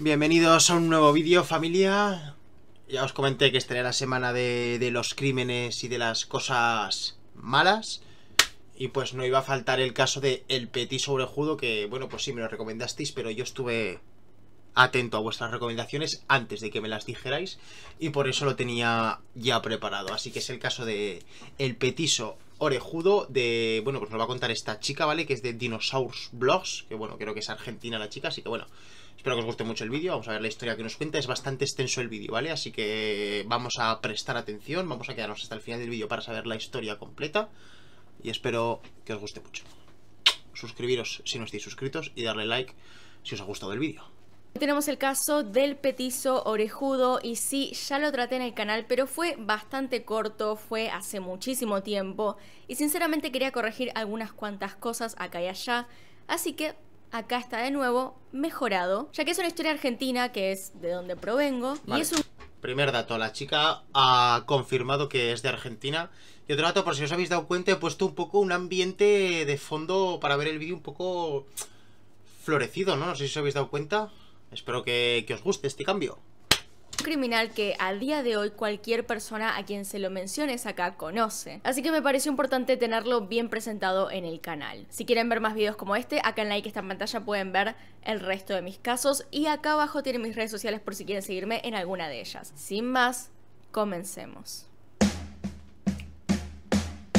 Bienvenidos a un nuevo vídeo, familia. Ya os comenté que estaría la semana de, los crímenes y de las cosas malas. Y pues no iba a faltar el caso de El Petiso Orejudo que bueno, pues sí me lo recomendasteis, pero yo estuve atento a vuestras recomendaciones antes de que me las dijerais y por eso lo tenía ya preparado. Así que es el caso de El Petiso Orejudo de, bueno, pues nos va a contar esta chica, ¿vale? Que es de Dinosaurs Blogs, que bueno, creo que es argentina la chica, así que bueno, Espero que os guste mucho el vídeo, vamos a ver la historia que nos cuenta, es bastante extenso el vídeo, ¿vale? Así que vamos a prestar atención, vamos a quedarnos hasta el final del vídeo para saber la historia completa y espero que os guste mucho. Suscribiros si no estáis suscritos y darle like si os ha gustado el vídeo. Tenemos el caso del petizo orejudo y sí, ya lo traté en el canal, pero fue bastante corto, fue hace muchísimo tiempo y sinceramente quería corregir algunas cuantas cosas acá y allá, así que acá está de nuevo mejorado, ya que es una historia argentina que es de donde provengo y es un... Primer dato, la chica ha confirmado que es de Argentina. Y otro dato, por si os habéis dado cuenta, he puesto un poco un ambiente de fondo para ver el vídeo un poco florecido, ¿no? No sé si os habéis dado cuenta. Espero que os guste este cambio criminal que a día de hoy cualquier persona a quien se lo menciones acá conoce. Así que me pareció importante tenerlo bien presentado en el canal. Si quieren ver más videos como este, acá en like que está en pantalla pueden ver el resto de mis casos y acá abajo tienen mis redes sociales por si quieren seguirme en alguna de ellas. Sin más, comencemos.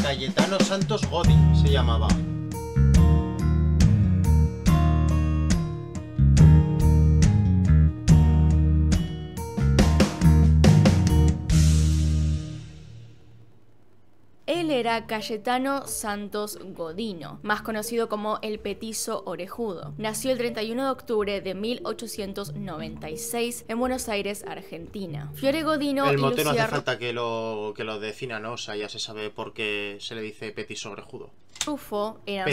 Cayetano Santos Godin se llamaba. era Cayetano Santos Godino, más conocido como el Petizo Orejudo. Nació el 31 de octubre de 1896 en Buenos Aires, Argentina. Fiore Godino el motero no hace falta que lo, que lo defina, ¿no? O sea, ya se sabe por qué se le dice Petizo Orejudo. Rufo eran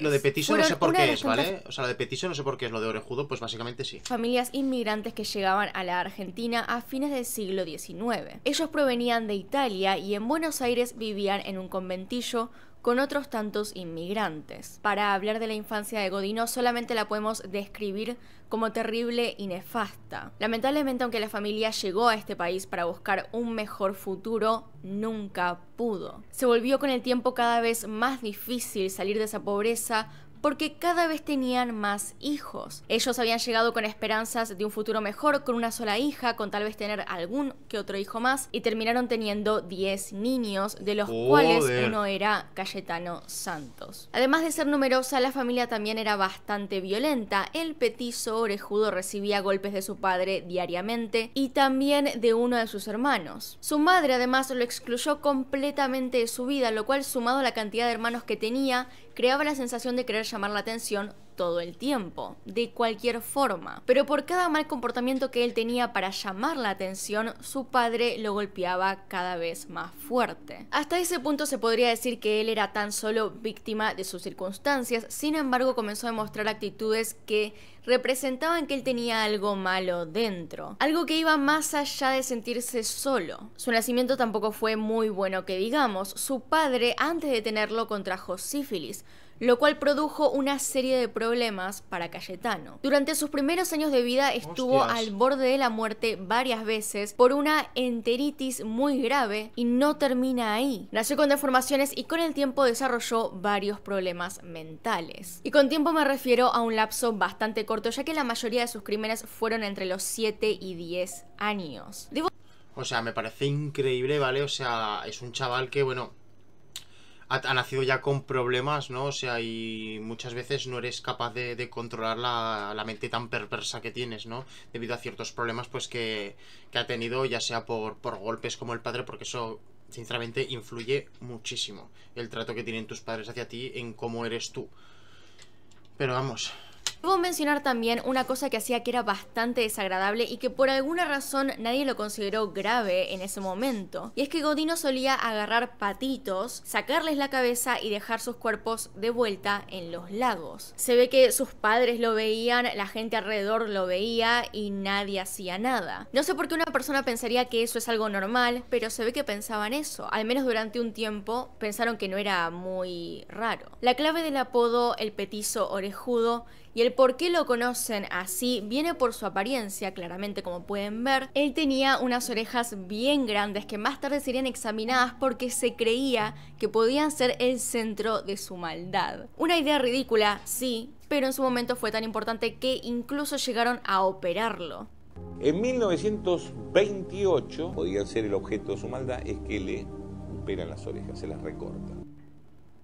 Lo de petiso no sé por qué es, ¿vale? O sea, lo de petiso no sé por qué es, lo de orejudo, pues básicamente sí. Familias inmigrantes que llegaban a la Argentina a fines del siglo XIX. Ellos provenían de Italia y en Buenos Aires vivían en un conventillo con otros tantos inmigrantes. Para hablar de la infancia de Godino solamente la podemos describir como terrible y nefasta. Lamentablemente, aunque la familia llegó a este país para buscar un mejor futuro, nunca pudo. Se volvió con el tiempo cada vez más difícil salir de esa pobreza porque cada vez tenían más hijos. Ellos habían llegado con esperanzas de un futuro mejor, con una sola hija, con tal vez tener algún que otro hijo más, y terminaron teniendo 10 niños, de los cuales uno era Cayetano Santos. Además de ser numerosa, la familia también era bastante violenta. El petizo orejudo recibía golpes de su padre diariamente y también de uno de sus hermanos. Su madre además lo excluyó completamente de su vida, lo cual sumado a la cantidad de hermanos que tenía, creaba la sensación de querer llamar la atención todo el tiempo, de cualquier forma. Pero por cada mal comportamiento que él tenía para llamar la atención, su padre lo golpeaba cada vez más fuerte. Hasta ese punto se podría decir que él era tan solo víctima de sus circunstancias, sin embargo comenzó a mostrar actitudes que representaban que él tenía algo malo dentro, algo que iba más allá de sentirse solo. Su nacimiento tampoco fue muy bueno que digamos, su padre antes de tenerlo contrajo sífilis, lo cual produjo una serie de problemas para Cayetano. Durante sus primeros años de vida estuvo al borde de la muerte varias veces por una enteritis muy grave y no termina ahí. Nació con deformaciones y con el tiempo desarrolló varios problemas mentales. Y con tiempo me refiero a un lapso bastante corto, ya que la mayoría de sus crímenes fueron entre los 7 y 10 años. o sea, me parece increíble, ¿vale? O sea, es un chaval que, bueno, ha, nacido ya con problemas, ¿no? O sea, y muchas veces no eres capaz de, controlar la, mente tan perversa que tienes, ¿no? Debido a ciertos problemas, pues, que, ha tenido, ya sea por, por golpes como el padre, porque eso sinceramente influye muchísimo el trato que tienen tus padres hacia ti en cómo eres tú. Pero vamos, Debo mencionar también una cosa que hacía que era bastante desagradable y que por alguna razón nadie lo consideró grave en ese momento. Y es que Godino solía agarrar patitos, sacarles la cabeza y dejar sus cuerpos de vuelta en los lagos. Se ve que sus padres lo veían, la gente alrededor lo veía y nadie hacía nada. No sé por qué una persona pensaría que eso es algo normal, pero se ve que pensaban eso. Al menos durante un tiempo pensaron que no era muy raro. La clave del apodo, el petizo orejudo, y el por qué lo conocen así viene por su apariencia, claramente como pueden ver. Él tenía unas orejas bien grandes que más tarde serían examinadas porque se creía que podían ser el centro de su maldad. Una idea ridícula, sí, pero en su momento fue tan importante que incluso llegaron a operarlo. En 1928, podían ser el objeto de su maldad, es que le operan las orejas, se las recortan.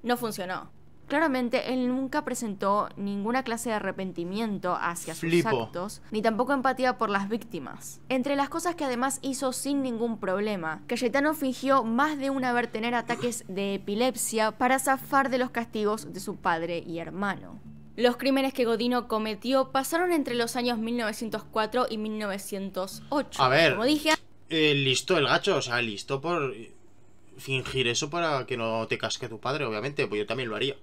No funcionó. Claramente, él nunca presentó ninguna clase de arrepentimiento hacia sus actos, ni tampoco empatía por las víctimas. Entre las cosas que además hizo sin ningún problema, Cayetano fingió más de una vez tener ataques de epilepsia para zafar de los castigos de su padre y hermano. Los crímenes que Godino cometió pasaron entre los años 1904 y 1908. A ver, como dije... Eh, listo el gacho, o sea, listo por fingir eso para que no te casque tu padre, obviamente, pues yo también lo haría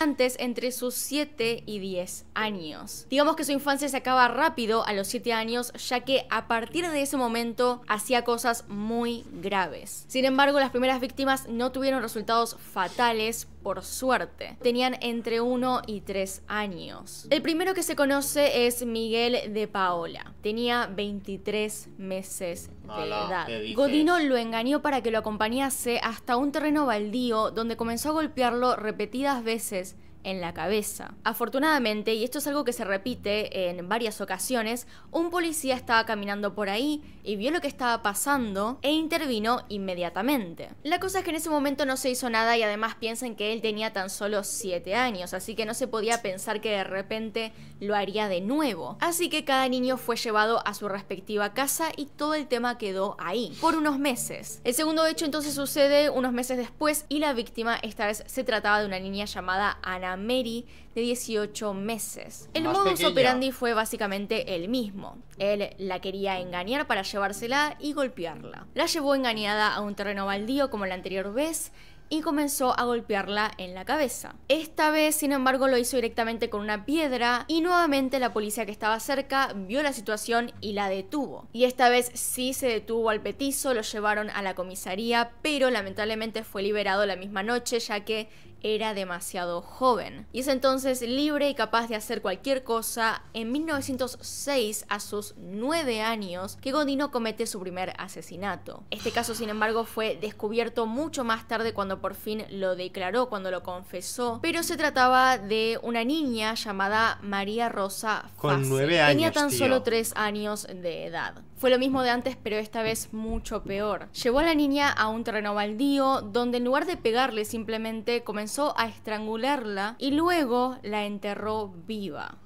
antes entre sus 7 y 10 años. Digamos que su infancia se acaba rápido a los 7 años, ya que a partir de ese momento hacía cosas muy graves. Sin embargo, las primeras víctimas no tuvieron resultados fatales, por suerte. Tenían entre 1 y 3 años. El primero que se conoce es Miguel de Paola. Tenía 23 meses de edad. Godino lo engañó para que lo acompañase hasta un terreno baldío donde comenzó a golpearlo repetidas veces en la cabeza. Afortunadamente, y esto es algo que se repite en varias ocasiones, un policía estaba caminando por ahí y vio lo que estaba pasando e intervino inmediatamente. La cosa es que en ese momento no se hizo nada y además piensan que él tenía tan solo 7 años, así que no se podía pensar que de repente lo haría de nuevo. Así que cada niño fue llevado a su respectiva casa y todo el tema quedó ahí, por unos meses. El segundo hecho entonces sucede unos meses después y la víctima esta vez se trataba de una niña llamada Ana Mary de 18 meses. El modus operandi fue básicamente el mismo. Él la quería engañar para llevársela y golpearla. La llevó engañada a un terreno baldío como la anterior vez y comenzó a golpearla en la cabeza. Esta vez, sin embargo, lo hizo directamente con una piedra y nuevamente la policía que estaba cerca vio la situación y la detuvo. Y esta vez sí se detuvo al petizo, lo llevaron a la comisaría, pero lamentablemente fue liberado la misma noche ya que era demasiado joven. Y es entonces libre y capaz de hacer cualquier cosa en 1906 a sus 9 años que Godino comete su primer asesinato. Este caso sin embargo fue descubierto mucho más tarde cuando por fin lo declaró, cuando lo confesó, pero se trataba de una niña llamada María Rosa Fassi. Tenía tan solo 3 años de edad. Fue lo mismo de antes, pero esta vez mucho peor. Llevó a la niña a un terreno baldío, donde en lugar de pegarle simplemente comenzó a estrangularla y luego la enterró viva.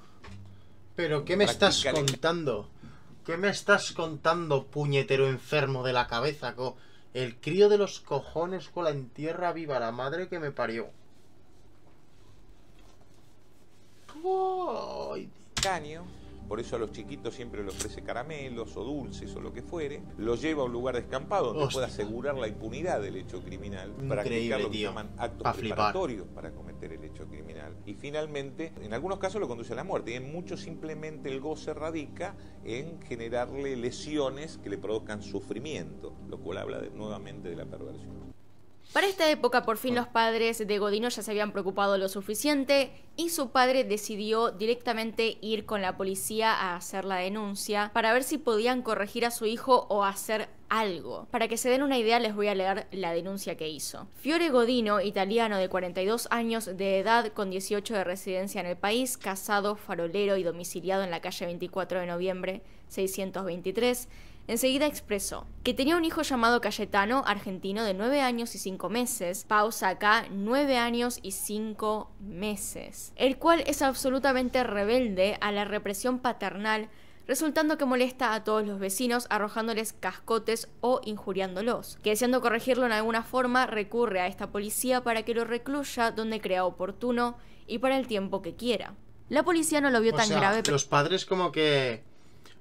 ¿Pero qué me estás contando? ¿Qué me estás contando, puñetero enfermo de la cabeza, co? El crío de los cojones con la entierra viva, la madre que me parió. Caño. Por eso a los chiquitos siempre le ofrece caramelos o dulces o lo que fuere. Lo lleva a un lugar descampado donde puede asegurar la impunidad del hecho criminal. para lo que llaman actos para cometer el hecho criminal. Y finalmente, en algunos casos lo conduce a la muerte. Y en muchos simplemente el goce radica en generarle lesiones que le produzcan sufrimiento. Lo cual habla nuevamente de la perversión. Para esta época, por fin los padres de Godino ya se habían preocupado lo suficiente y su padre decidió directamente ir con la policía a hacer la denuncia para ver si podían corregir a su hijo o hacer algo. Para que se den una idea les voy a leer la denuncia que hizo. Fiore Godino, italiano de 42 años de edad, con 18 de residencia en el país, casado, farolero y domiciliado en la calle 24 de noviembre 623, enseguida expresó que tenía un hijo llamado Cayetano, argentino, de 9 años y 5 meses. Pausa acá, 9 años y 5 meses el cual es absolutamente rebelde a la represión paternal, resultando que molesta a todos los vecinos arrojándoles cascotes o injuriándolos, que deseando corregirlo en alguna forma recurre a esta policía para que lo recluya donde crea oportuno y para el tiempo que quiera. La policía no lo vio tan grave. Los padres como que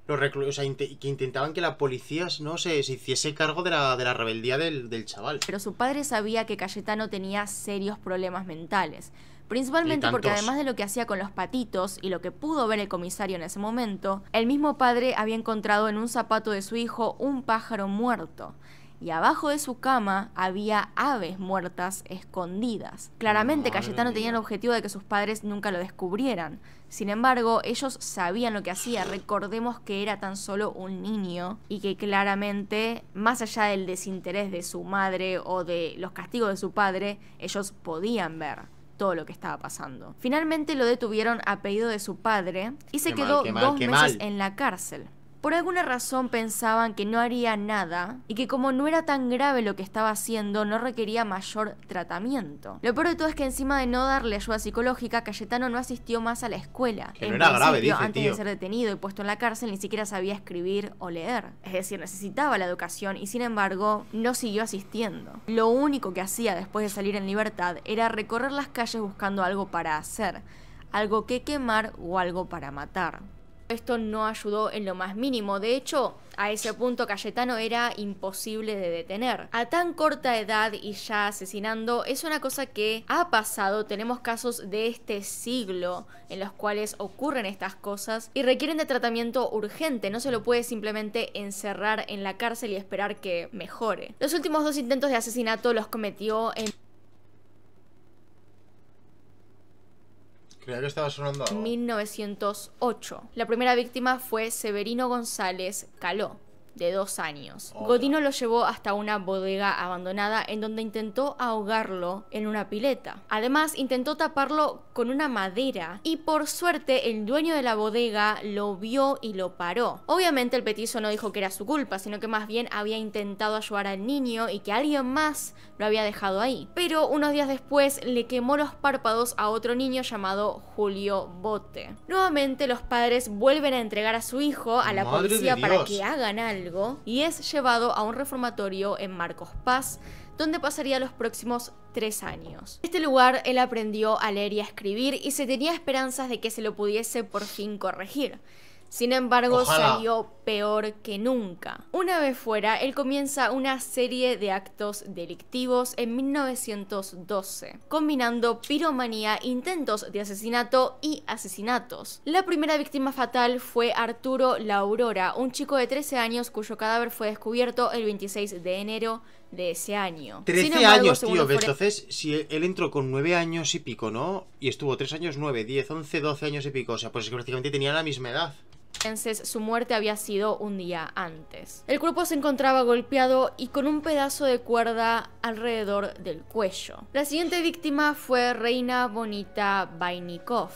que intentaban que la policía no se, hiciese cargo de la, rebeldía del, del, chaval. Pero su padre sabía que Cayetano tenía serios problemas mentales, Principalmente porque además de lo que hacía con los patitos y lo que pudo ver el comisario en ese momento, el mismo padre había encontrado en un zapato de su hijo un pájaro muerto y abajo de su cama había aves muertas escondidas. Claramente Cayetano tenía el objetivo de que sus padres nunca lo descubrieran. Sin embargo, ellos sabían lo que hacía. Recordemos que era tan solo un niño y que claramente, más allá del desinterés de su madre o de los castigos de su padre, ellos podían ver todo lo que estaba pasando. Finalmente lo detuvieron a pedido de su padre y se quedó dos meses en la cárcel. Por alguna razón pensaban que no haría nada y que como no era tan grave lo que estaba haciendo no requería mayor tratamiento. Lo peor de todo es que encima de no darle ayuda psicológica, Cayetano no asistió más a la escuela. era grave, antes de ser detenido y puesto en la cárcel ni siquiera sabía escribir o leer. Es decir, necesitaba la educación y sin embargo no siguió asistiendo. Lo único que hacía después de salir en libertad era recorrer las calles buscando algo para hacer, algo que quemar o algo para matar. Esto no ayudó en lo más mínimo, de hecho, a ese punto Cayetano era imposible de detener. A tan corta edad y ya asesinando es una cosa que ha pasado, tenemos casos de este siglo en los cuales ocurren estas cosas y requieren de tratamiento urgente, no se lo puede simplemente encerrar en la cárcel y esperar que mejore. Los últimos dos intentos de asesinato los cometió en Creía estaba sonando 1908. La primera víctima fue Severino González Caló de dos años. Godino lo llevó hasta una bodega abandonada en donde intentó ahogarlo en una pileta. Además, intentó taparlo con una madera y por suerte el dueño de la bodega lo vio y lo paró. Obviamente el petizo no dijo que era su culpa, sino que más bien había intentado ayudar al niño y que alguien más lo había dejado ahí. Pero unos días después le quemó los párpados a otro niño llamado Julio Bote. Nuevamente los padres vuelven a entregar a su hijo a la policía para que hagan algo y es llevado a un reformatorio en Marcos Paz, donde pasaría los próximos tres años. En este lugar él aprendió a leer y a escribir y se tenía esperanzas de que se lo pudiese por fin corregir. Sin embargo, salió peor que nunca. Una vez fuera, él comienza una serie de actos delictivos en 1912, combinando piromanía, intentos de asesinato y asesinatos. La primera víctima fatal fue Arturo La Aurora, un chico de 13 años cuyo cadáver fue descubierto el 26 de enero de ese año. 13 años, tío. Entonces, si él entró con 9 años y pico, ¿no? Y estuvo 3 años, 9, 10, 11, 12 años y pico. O sea, pues es que prácticamente tenía la misma edad su muerte había sido un día antes. El cuerpo se encontraba golpeado y con un pedazo de cuerda alrededor del cuello. La siguiente víctima fue Reina Bonita Vainikov,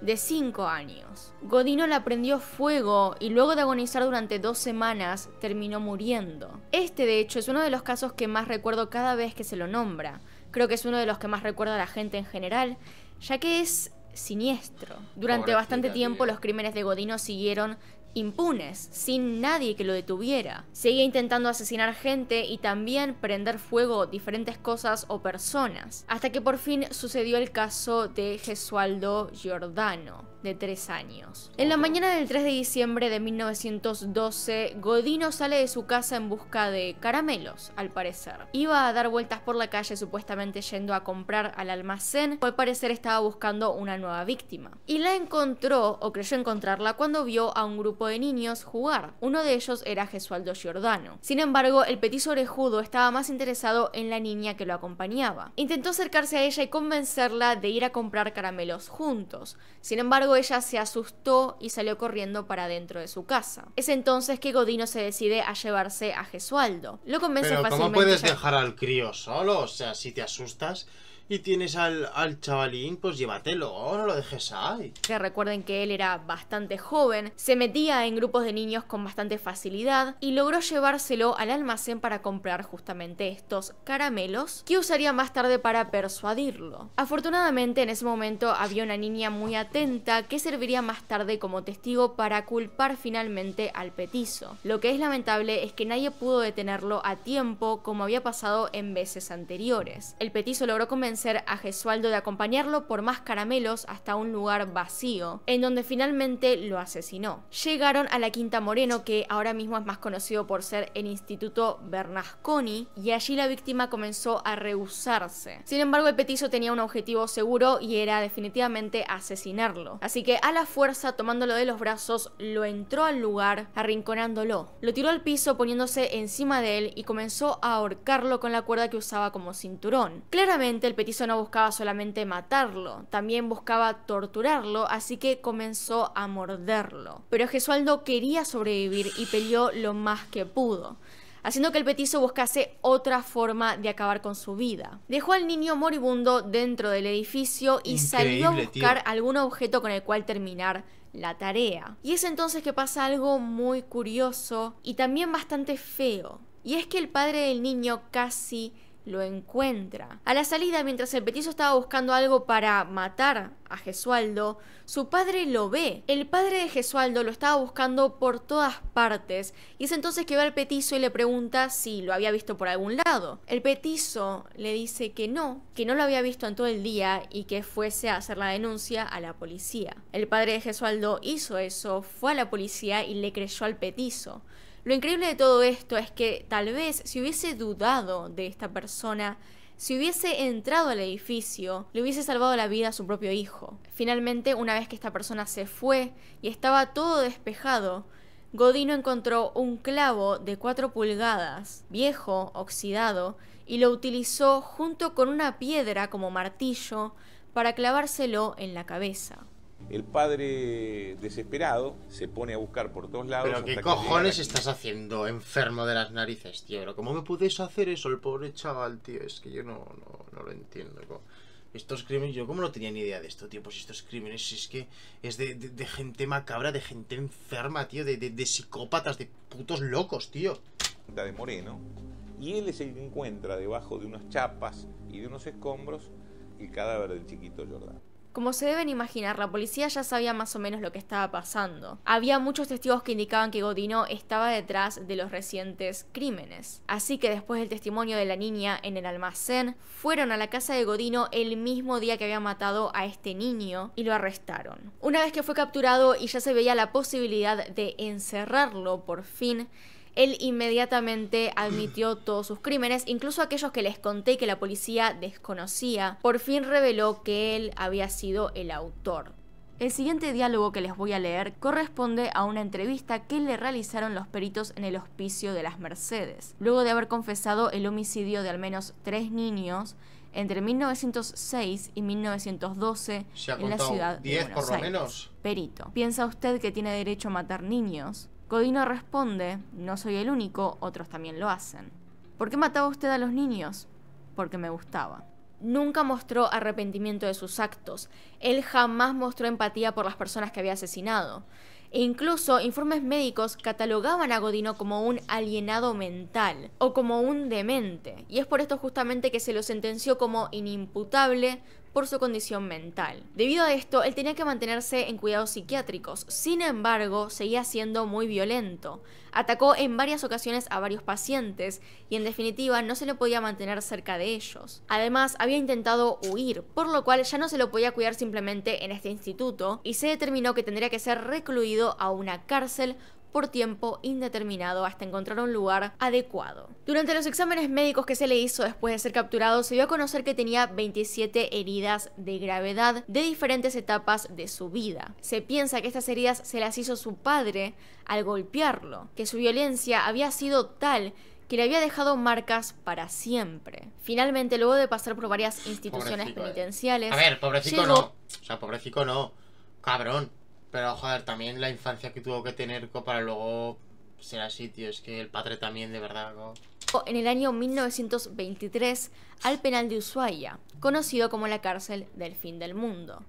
de 5 años. Godino la prendió fuego y luego de agonizar durante dos semanas terminó muriendo. Este de hecho es uno de los casos que más recuerdo cada vez que se lo nombra. Creo que es uno de los que más recuerda a la gente en general, ya que es siniestro. Durante bastante tiempo los crímenes de Godino siguieron impunes, sin nadie que lo detuviera. Seguía intentando asesinar gente y también prender fuego diferentes cosas o personas, hasta que por fin sucedió el caso de Gesualdo Giordano de 3 años. En la mañana del 3 de diciembre de 1912, Godino sale de su casa en busca de caramelos, al parecer. Iba a dar vueltas por la calle supuestamente yendo a comprar al almacén, o al parecer estaba buscando una nueva víctima. Y la encontró, o creyó encontrarla, cuando vio a un grupo de niños jugar. Uno de ellos era Gesualdo Giordano. Sin embargo, el petiso orejudo estaba más interesado en la niña que lo acompañaba. Intentó acercarse a ella y convencerla de ir a comprar caramelos juntos. Sin embargo, ella se asustó y salió corriendo para dentro de su casa. Es entonces que Godino se decide a llevarse a Gesualdo. Lo convence Pero, fácilmente. ¿Cómo puedes dejar al crío solo? O sea, si te asustas, y tienes al, al, chavalín, pues llévatelo, no lo dejes ahí. Que recuerden que él era bastante joven, se metía en grupos de niños con bastante facilidad y logró llevárselo al almacén para comprar justamente estos caramelos que usaría más tarde para persuadirlo. Afortunadamente en ese momento había una niña muy atenta que serviría más tarde como testigo para culpar finalmente al petizo. Lo que es lamentable es que nadie pudo detenerlo a tiempo como había pasado en veces anteriores. El petizo logró convencer a Gesualdo de acompañarlo por más caramelos hasta un lugar vacío, en donde finalmente lo asesinó. Llegaron a la Quinta Moreno, que ahora mismo es más conocido por ser el Instituto Bernasconi, y allí la víctima comenzó a rehusarse. Sin embargo, el petizo tenía un objetivo seguro y era definitivamente asesinarlo. Así que a la fuerza, tomándolo de los brazos, lo entró al lugar, arrinconándolo. Lo tiró al piso poniéndose encima de él y comenzó a ahorcarlo con la cuerda que usaba como cinturón. Claramente el petizo no buscaba solamente matarlo, también buscaba torturarlo, así que comenzó a morderlo. Pero Gesualdo quería sobrevivir y peleó lo más que pudo haciendo que el petizo buscase otra forma de acabar con su vida. Dejó al niño moribundo dentro del edificio y salió a buscar algún objeto con el cual terminar la tarea. Y es entonces que pasa algo muy curioso y también bastante feo. Y es que el padre del niño casi lo encuentra. A la salida, mientras el petizo estaba buscando algo para matar a Gesualdo, su padre lo ve. El padre de Gesualdo lo estaba buscando por todas partes y es entonces que ve al petizo y le pregunta si lo había visto por algún lado. El petizo le dice que no, que no lo había visto en todo el día y que fuese a hacer la denuncia a la policía. El padre de Gesualdo hizo eso, fue a la policía y le creyó al petizo. Lo increíble de todo esto es que tal vez si hubiese dudado de esta persona, si hubiese entrado al edificio, le hubiese salvado la vida a su propio hijo. Finalmente, una vez que esta persona se fue y estaba todo despejado, Godino encontró un clavo de 4 pulgadas, viejo, oxidado, y lo utilizó junto con una piedra como martillo para clavárselo en la cabeza. El padre desesperado se pone a buscar por todos lados. Pero qué cojones estás haciendo, enfermo de las narices, tío. ¿Cómo me puedes hacer eso, el pobre chaval, tío? Es que yo no, no, lo entiendo. Estos crímenes, yo como no tenía ni idea de esto, tío. Pues estos crímenes es que es de, gente macabra, de gente enferma, tío. De, de, psicópatas, de putos locos, tío. De Moreno. Y él es el que encuentra debajo de unas chapas y de unos escombros el cadáver del chiquito Jordán. Como se deben imaginar, la policía ya sabía más o menos lo que estaba pasando. Había muchos testigos que indicaban que Godino estaba detrás de los recientes crímenes. Así que después del testimonio de la niña en el almacén, fueron a la casa de Godino el mismo día que había matado a este niño y lo arrestaron. Una vez que fue capturado y ya se veía la posibilidad de encerrarlo por fin, él inmediatamente admitió todos sus crímenes, incluso aquellos que les conté y que la policía desconocía. Por fin reveló que él había sido el autor. El siguiente diálogo que les voy a leer corresponde a una entrevista que le realizaron los peritos en el hospicio de las Mercedes. Luego de haber confesado el homicidio de al menos tres niños, entre 1906 y 1912 en la ciudad de Buenos por lo menos. Perito, ¿piensa usted que tiene derecho a matar niños? Godino responde, no soy el único, otros también lo hacen. ¿Por qué mataba usted a los niños? Porque me gustaba. Nunca mostró arrepentimiento de sus actos. Él jamás mostró empatía por las personas que había asesinado. E incluso informes médicos catalogaban a Godino como un alienado mental o como un demente, y es por esto justamente que se lo sentenció como inimputable por su condición mental. Debido a esto, él tenía que mantenerse en cuidados psiquiátricos, sin embargo, seguía siendo muy violento. Atacó en varias ocasiones a varios pacientes y en definitiva no se le podía mantener cerca de ellos. Además, había intentado huir, por lo cual ya no se lo podía cuidar simplemente en este instituto y se determinó que tendría que ser recluido a una cárcel por tiempo indeterminado hasta encontrar un lugar adecuado. Durante los exámenes médicos que se le hizo después de ser capturado, se dio a conocer que tenía 27 heridas de gravedad de diferentes etapas de su vida. Se piensa que estas heridas se las hizo su padre al golpearlo, que su violencia había sido tal que le había dejado marcas para siempre. Finalmente, luego de pasar por varias instituciones eh. penitenciales... A ver, pobrecito no. O sea, pobrecito no. Cabrón. Pero joder, también la infancia que tuvo que tener para luego ser así, tío. Es que el padre también, de verdad. En el año 1923 al penal de Ushuaia, conocido como la cárcel del fin del mundo.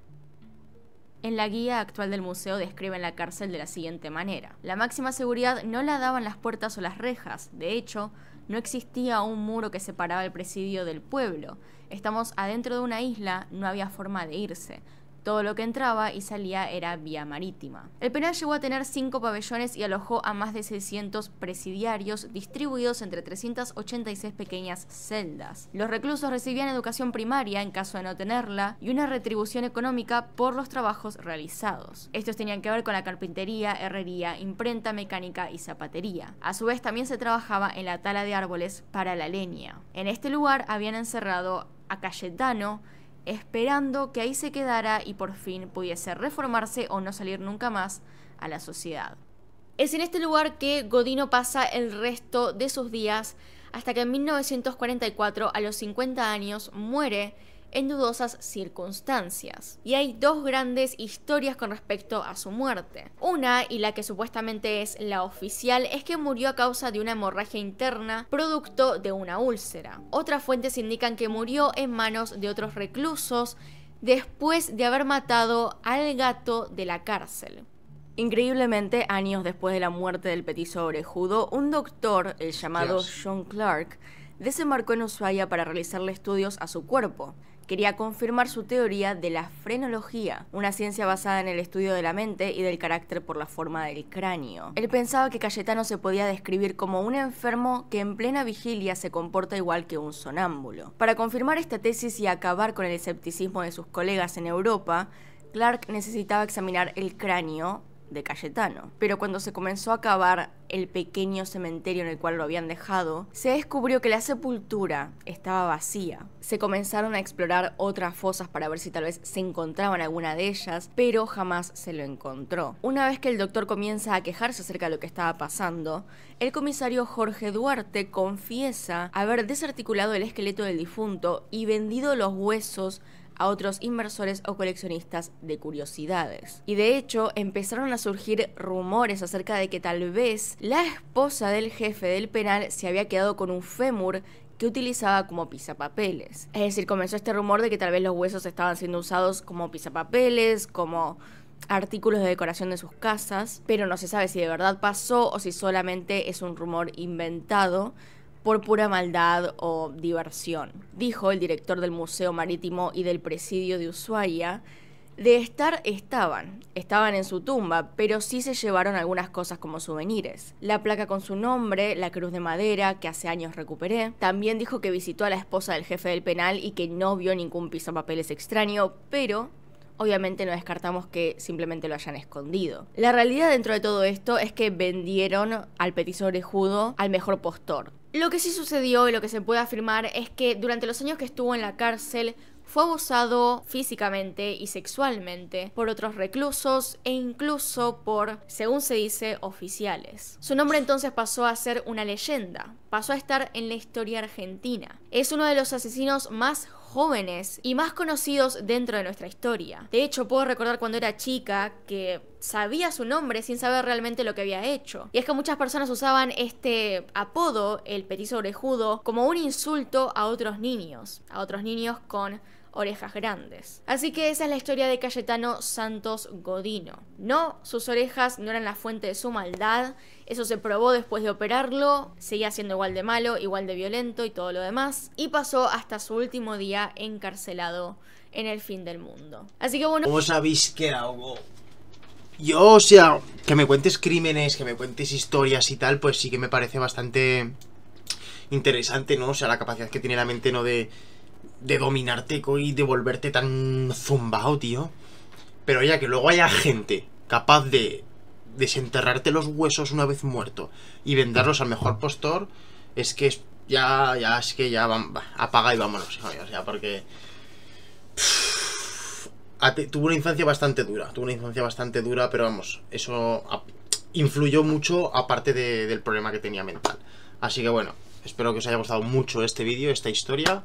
En la guía actual del museo describen la cárcel de la siguiente manera. La máxima seguridad no la daban las puertas o las rejas, de hecho, no existía un muro que separaba el presidio del pueblo. Estamos adentro de una isla, no había forma de irse. Todo lo que entraba y salía era vía marítima. El penal llegó a tener cinco pabellones y alojó a más de 600 presidiarios distribuidos entre 386 pequeñas celdas. Los reclusos recibían educación primaria en caso de no tenerla y una retribución económica por los trabajos realizados. Estos tenían que ver con la carpintería, herrería, imprenta, mecánica y zapatería. A su vez también se trabajaba en la tala de árboles para la leña. En este lugar habían encerrado a Cayetano, esperando que ahí se quedara y por fin pudiese reformarse o no salir nunca más a la sociedad. Es en este lugar que Godino pasa el resto de sus días hasta que en 1944, a los 50 años, muere en dudosas circunstancias. Y hay dos grandes historias con respecto a su muerte. Una, y la que supuestamente es la oficial, es que murió a causa de una hemorragia interna producto de una úlcera. Otras fuentes indican que murió en manos de otros reclusos después de haber matado al gato de la cárcel. Increíblemente, años después de la muerte del petiso sobrejudo, un doctor, el llamado John Clark, desembarcó en Ushuaia para realizarle estudios a su cuerpo quería confirmar su teoría de la frenología, una ciencia basada en el estudio de la mente y del carácter por la forma del cráneo. Él pensaba que Cayetano se podía describir como un enfermo que en plena vigilia se comporta igual que un sonámbulo. Para confirmar esta tesis y acabar con el escepticismo de sus colegas en Europa, Clark necesitaba examinar el cráneo de Cayetano. Pero cuando se comenzó a cavar el pequeño cementerio en el cual lo habían dejado, se descubrió que la sepultura estaba vacía. Se comenzaron a explorar otras fosas para ver si tal vez se encontraban alguna de ellas, pero jamás se lo encontró. Una vez que el doctor comienza a quejarse acerca de lo que estaba pasando, el comisario Jorge Duarte confiesa haber desarticulado el esqueleto del difunto y vendido los huesos a otros inversores o coleccionistas de curiosidades. Y de hecho empezaron a surgir rumores acerca de que tal vez la esposa del jefe del penal se había quedado con un fémur que utilizaba como pisapapeles. Es decir, comenzó este rumor de que tal vez los huesos estaban siendo usados como pisapapeles, como artículos de decoración de sus casas, pero no se sabe si de verdad pasó o si solamente es un rumor inventado por pura maldad o diversión, dijo el director del Museo Marítimo y del Presidio de Ushuaia. De estar estaban, estaban en su tumba, pero sí se llevaron algunas cosas como souvenirs. La placa con su nombre, la cruz de madera que hace años recuperé. También dijo que visitó a la esposa del jefe del penal y que no vio ningún piso papeles extraño, pero obviamente no descartamos que simplemente lo hayan escondido. La realidad dentro de todo esto es que vendieron al petiso judo al mejor postor. Lo que sí sucedió y lo que se puede afirmar es que durante los años que estuvo en la cárcel fue abusado físicamente y sexualmente por otros reclusos e incluso por, según se dice, oficiales. Su nombre entonces pasó a ser una leyenda, pasó a estar en la historia argentina. Es uno de los asesinos más jóvenes y más conocidos dentro de nuestra historia. De hecho, puedo recordar cuando era chica que sabía su nombre sin saber realmente lo que había hecho. Y es que muchas personas usaban este apodo, el petiso orejudo, como un insulto a otros niños, a otros niños con orejas grandes. Así que esa es la historia de Cayetano Santos Godino. No, sus orejas no eran la fuente de su maldad, eso se probó después de operarlo, seguía siendo igual de malo, igual de violento y todo lo demás, y pasó hasta su último día encarcelado en el fin del mundo. Así que bueno... Vos sabéis que hago? Yo, o sea, que me cuentes crímenes, que me cuentes historias y tal, pues sí que me parece bastante interesante, ¿no? O sea, la capacidad que tiene la mente, ¿no? De, de dominarte y de volverte tan zumbao, tío. Pero ya que luego haya gente capaz de desenterrarte los huesos una vez muerto y venderlos al mejor postor, es que ya, ya, es que ya, van, apaga y vámonos, o porque... tuvo una infancia bastante dura, tuvo una infancia bastante dura, pero vamos, eso influyó mucho aparte del problema que tenía mental. Así que bueno, espero que os haya gustado mucho este vídeo, esta historia,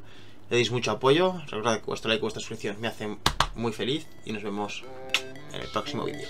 le deis mucho apoyo, Recuerda que vuestro like y vuestra suscripción me hacen muy feliz y nos vemos en el próximo vídeo.